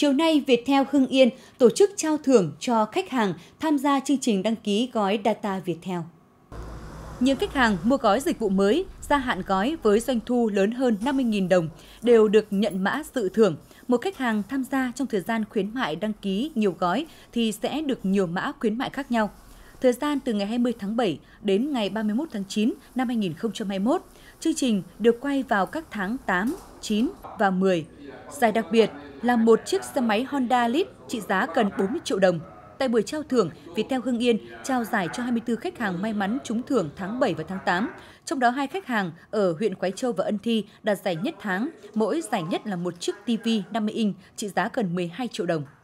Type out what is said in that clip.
chiều nay Viettel Hưng Yên tổ chức trao thưởng cho khách hàng tham gia chương trình đăng ký gói Data Viettel. Những khách hàng mua gói dịch vụ mới, gia hạn gói với doanh thu lớn hơn 50.000 đồng đều được nhận mã dự thưởng. Một khách hàng tham gia trong thời gian khuyến mại đăng ký nhiều gói thì sẽ được nhiều mã khuyến mại khác nhau. Thời gian từ ngày 20 tháng 7 đến ngày 31 tháng 9 năm 2021, chương trình được quay vào các tháng 8, 9 và 10 Giải đặc biệt là một chiếc xe máy Honda Lead trị giá gần 40 triệu đồng. Tại buổi trao thưởng, Viettel Hưng Yên trao giải cho 24 khách hàng may mắn trúng thưởng tháng 7 và tháng 8. Trong đó hai khách hàng ở huyện Quái Châu và Ân Thi đạt giải nhất tháng, mỗi giải nhất là một chiếc TV 50 inch trị giá gần 12 triệu đồng.